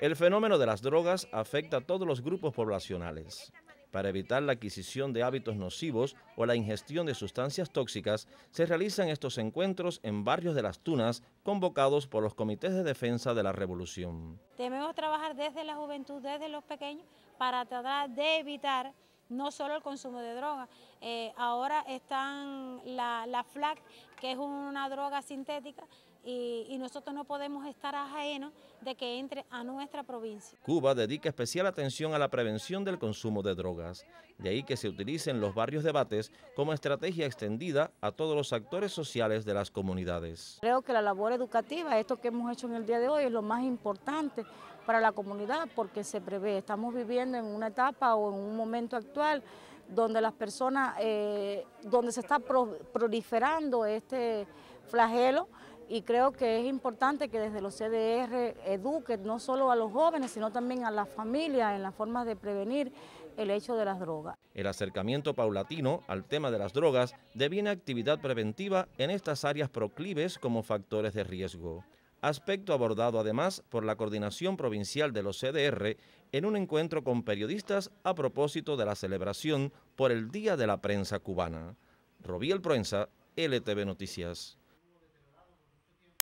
El fenómeno de las drogas afecta a todos los grupos poblacionales. Para evitar la adquisición de hábitos nocivos o la ingestión de sustancias tóxicas, se realizan estos encuentros en barrios de las Tunas convocados por los comités de defensa de la revolución. Debemos trabajar desde la juventud, desde los pequeños, para tratar de evitar no solo el consumo de drogas. Eh, ahora están la, la FLAC, que es una droga sintética y, nosotros no podemos estar ajenos de que entre a nuestra provincia. Cuba dedica especial atención a la prevención del consumo de drogas, de ahí que se utilicen los barrios debates como estrategia extendida a todos los actores sociales de las comunidades. Creo que la labor educativa, esto que hemos hecho en el día de hoy, es lo más importante para la comunidad porque se prevé, estamos viviendo en una etapa o en un momento actual donde las personas, eh, donde se está proliferando este flagelo, y creo que es importante que desde los CDR eduquen no solo a los jóvenes, sino también a las familias en las formas de prevenir el hecho de las drogas. El acercamiento paulatino al tema de las drogas deviene actividad preventiva en estas áreas proclives como factores de riesgo. Aspecto abordado además por la Coordinación Provincial de los CDR en un encuentro con periodistas a propósito de la celebración por el Día de la Prensa Cubana. Robiel Proenza, LTV Noticias.